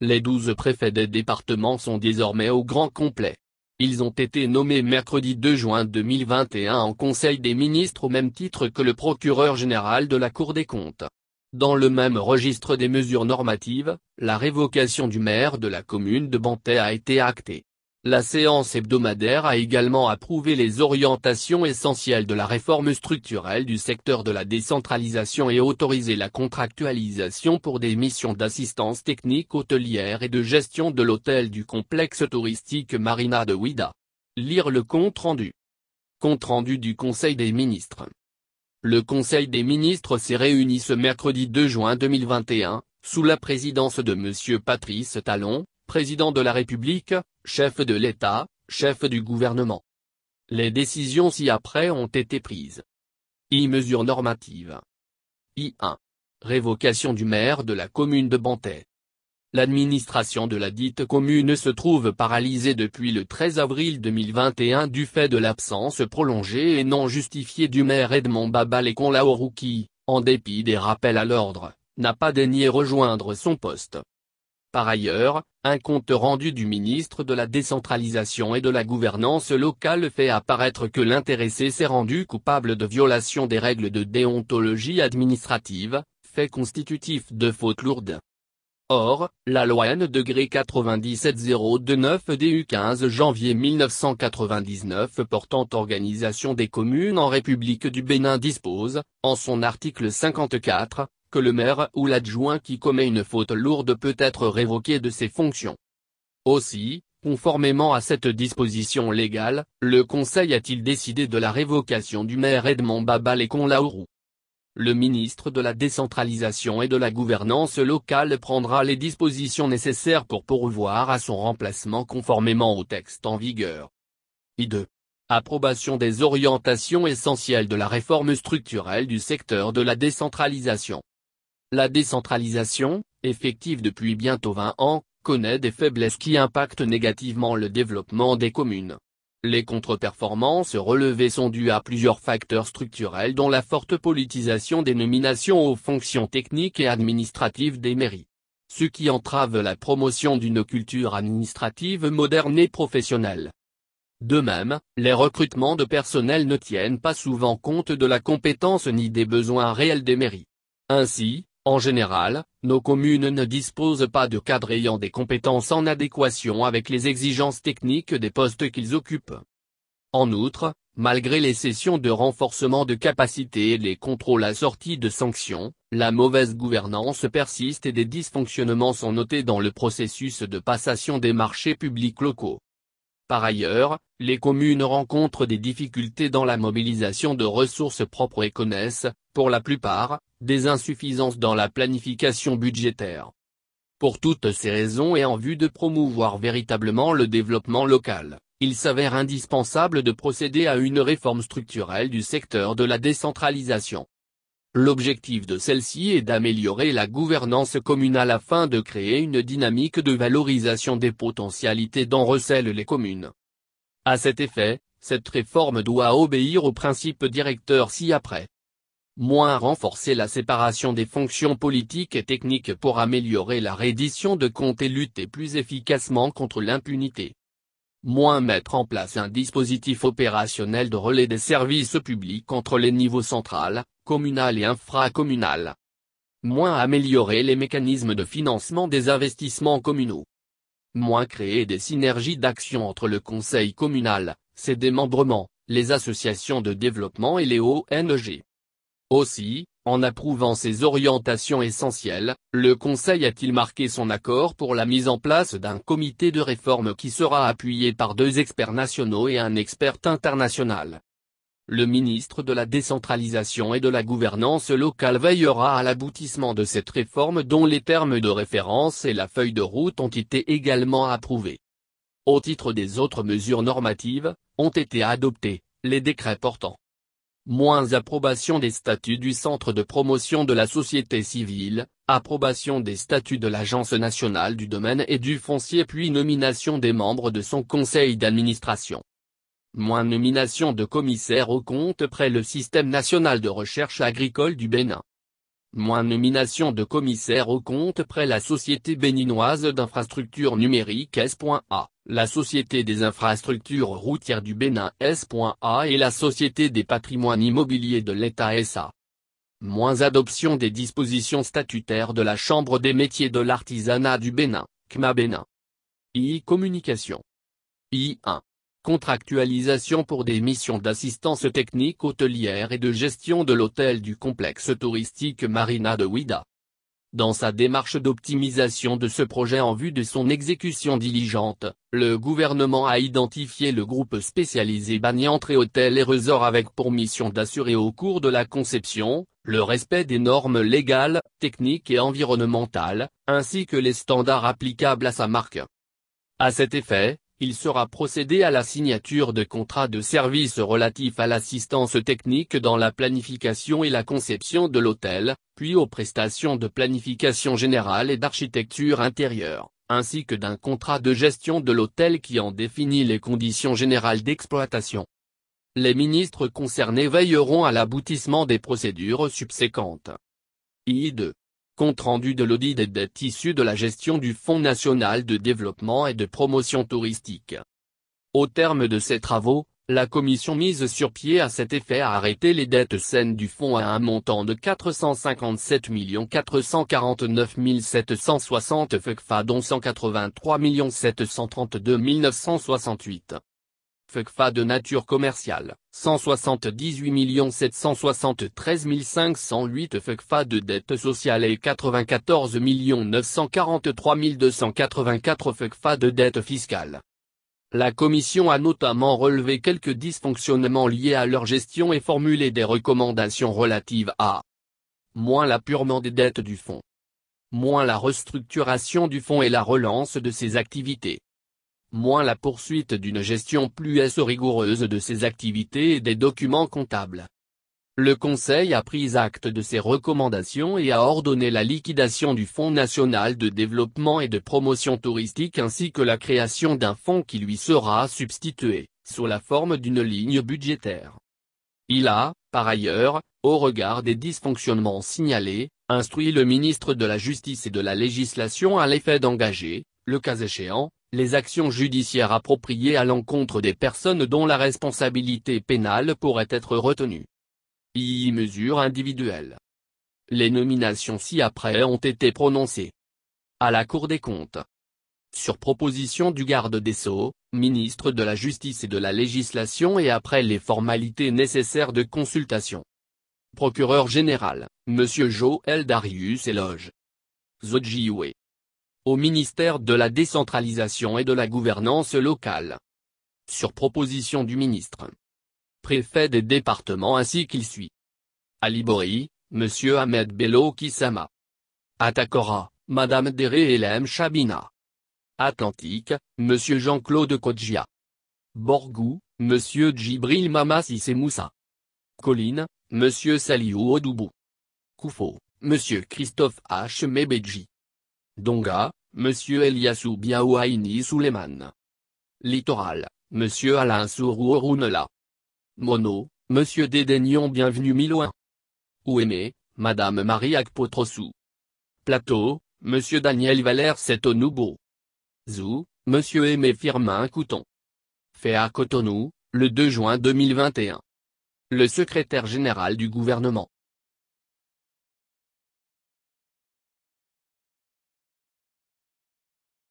Les douze préfets des départements sont désormais au grand complet. Ils ont été nommés mercredi 2 juin 2021 en Conseil des ministres au même titre que le procureur général de la Cour des comptes. Dans le même registre des mesures normatives, la révocation du maire de la commune de Bantay a été actée. La séance hebdomadaire a également approuvé les orientations essentielles de la réforme structurelle du secteur de la décentralisation et autorisé la contractualisation pour des missions d'assistance technique hôtelière et de gestion de l'hôtel du complexe touristique Marina de Ouida. Lire le compte rendu. Compte rendu du Conseil des ministres. Le Conseil des ministres s'est réuni ce mercredi 2 juin 2021, sous la présidence de M. Patrice Talon, président de la République, chef de l'État, chef du gouvernement. Les décisions ci-après ont été prises. I. Mesures normatives. I1. Révocation du maire de la commune de Bantay. L'administration de la dite commune se trouve paralysée depuis le 13 avril 2021 du fait de l'absence prolongée et non justifiée du maire Edmond Babal et qui, en dépit des rappels à l'ordre, n'a pas daigné rejoindre son poste. Par ailleurs, un compte rendu du ministre de la Décentralisation et de la Gouvernance locale fait apparaître que l'intéressé s'est rendu coupable de violation des règles de déontologie administrative, fait constitutif de faute lourde. Or, la loi N degré 97029 DU 15 janvier 1999 portant organisation des communes en République du Bénin dispose, en son article 54, que le maire ou l'adjoint qui commet une faute lourde peut être révoqué de ses fonctions. Aussi, conformément à cette disposition légale, le Conseil a-t-il décidé de la révocation du maire Edmond Babal et Laourou. Le ministre de la Décentralisation et de la Gouvernance locale prendra les dispositions nécessaires pour pourvoir à son remplacement conformément au texte en vigueur. I2. Approbation des orientations essentielles de la réforme structurelle du secteur de la décentralisation. La décentralisation, effective depuis bientôt 20 ans, connaît des faiblesses qui impactent négativement le développement des communes. Les contre-performances relevées sont dues à plusieurs facteurs structurels dont la forte politisation des nominations aux fonctions techniques et administratives des mairies. Ce qui entrave la promotion d'une culture administrative moderne et professionnelle. De même, les recrutements de personnel ne tiennent pas souvent compte de la compétence ni des besoins réels des mairies. Ainsi, en général, nos communes ne disposent pas de cadres ayant des compétences en adéquation avec les exigences techniques des postes qu'ils occupent. En outre, malgré les sessions de renforcement de capacité et les contrôles assortis de sanctions, la mauvaise gouvernance persiste et des dysfonctionnements sont notés dans le processus de passation des marchés publics locaux. Par ailleurs, les communes rencontrent des difficultés dans la mobilisation de ressources propres et connaissent, pour la plupart, des insuffisances dans la planification budgétaire. Pour toutes ces raisons et en vue de promouvoir véritablement le développement local, il s'avère indispensable de procéder à une réforme structurelle du secteur de la décentralisation. L'objectif de celle-ci est d'améliorer la gouvernance communale afin de créer une dynamique de valorisation des potentialités dont recèlent les communes. À cet effet, cette réforme doit obéir aux principes directeurs ci-après moins renforcer la séparation des fonctions politiques et techniques pour améliorer la reddition de comptes et lutter plus efficacement contre l'impunité. Moins mettre en place un dispositif opérationnel de relais des services publics entre les niveaux central, communal et infracommunal. Moins améliorer les mécanismes de financement des investissements communaux. Moins créer des synergies d'action entre le conseil communal, ses démembrements, les associations de développement et les ONG. Aussi, en approuvant ces orientations essentielles, le Conseil a-t-il marqué son accord pour la mise en place d'un comité de réforme qui sera appuyé par deux experts nationaux et un expert international. Le ministre de la décentralisation et de la gouvernance locale veillera à l'aboutissement de cette réforme dont les termes de référence et la feuille de route ont été également approuvés. Au titre des autres mesures normatives, ont été adoptés, les décrets portant moins approbation des statuts du Centre de promotion de la société civile, approbation des statuts de l'Agence nationale du domaine et du foncier puis nomination des membres de son conseil d'administration. Moins nomination de commissaire au compte près le système national de recherche agricole du Bénin. Moins nomination de commissaire au compte près la société béninoise d'infrastructures numériques S.A la Société des infrastructures routières du Bénin S.A et la Société des patrimoines immobiliers de l'État SA. Moins adoption des dispositions statutaires de la Chambre des métiers de l'artisanat du Bénin, CMA Bénin. I. Communication. I. 1. Contractualisation pour des missions d'assistance technique hôtelière et de gestion de l'hôtel du complexe touristique Marina de Ouida. Dans sa démarche d'optimisation de ce projet en vue de son exécution diligente, le gouvernement a identifié le groupe spécialisé Banyan et Hôtels et Resorts avec pour mission d'assurer au cours de la conception, le respect des normes légales, techniques et environnementales, ainsi que les standards applicables à sa marque. À cet effet, il sera procédé à la signature de contrats de service relatifs à l'assistance technique dans la planification et la conception de l'hôtel, puis aux prestations de planification générale et d'architecture intérieure, ainsi que d'un contrat de gestion de l'hôtel qui en définit les conditions générales d'exploitation. Les ministres concernés veilleront à l'aboutissement des procédures subséquentes. i Compte rendu de l'audit des dettes issues de la gestion du Fonds national de développement et de promotion touristique. Au terme de ces travaux, la commission mise sur pied à cet effet a arrêté les dettes saines du fonds à un montant de 457 449 760 FECFA dont 183 732 968. FECFA de nature commerciale, 178 773 508 FECFA de dette sociale et 94 943 284 FECFA de dette fiscale. La commission a notamment relevé quelques dysfonctionnements liés à leur gestion et formulé des recommandations relatives à moins purement des dettes du fonds, moins la restructuration du fonds et la relance de ses activités moins la poursuite d'une gestion plus rigoureuse de ses activités et des documents comptables. Le Conseil a pris acte de ces recommandations et a ordonné la liquidation du Fonds national de développement et de promotion touristique ainsi que la création d'un fonds qui lui sera substitué, sous la forme d'une ligne budgétaire. Il a, par ailleurs, au regard des dysfonctionnements signalés, instruit le ministre de la Justice et de la Législation à l'effet d'engager, le cas échéant, les actions judiciaires appropriées à l'encontre des personnes dont la responsabilité pénale pourrait être retenue. I mesures individuelles. Les nominations ci-après ont été prononcées. À la Cour des comptes. Sur proposition du garde des Sceaux, ministre de la Justice et de la Législation et après les formalités nécessaires de consultation. Procureur général, Monsieur Joël Darius éloge Zodjiwe au ministère de la décentralisation et de la gouvernance locale. Sur proposition du ministre. Préfet des départements ainsi qu'il suit. Alibori, M. Ahmed Bello Kisama. Atakora, Madame Dere Elem Chabina. Atlantique, M. Jean-Claude Kodjia. Borgou, M. Djibril Mamassis et Moussa. Colline, M. Saliou Odoubou. Koufo, M. Christophe H. Mebedji. Donga, Monsieur Eliasou Biaouaini Souleiman. Littoral, Monsieur Alain Orounela. Mono, Monsieur Dédaignon Bienvenue Miloin. Ouémé, Madame Marie Akpotrosou. Plateau, Monsieur Daniel Valère Setonoubo. Zou, Monsieur Aimé Firmin Couton. Fait à Cotonou, le 2 juin 2021. Le secrétaire général du gouvernement.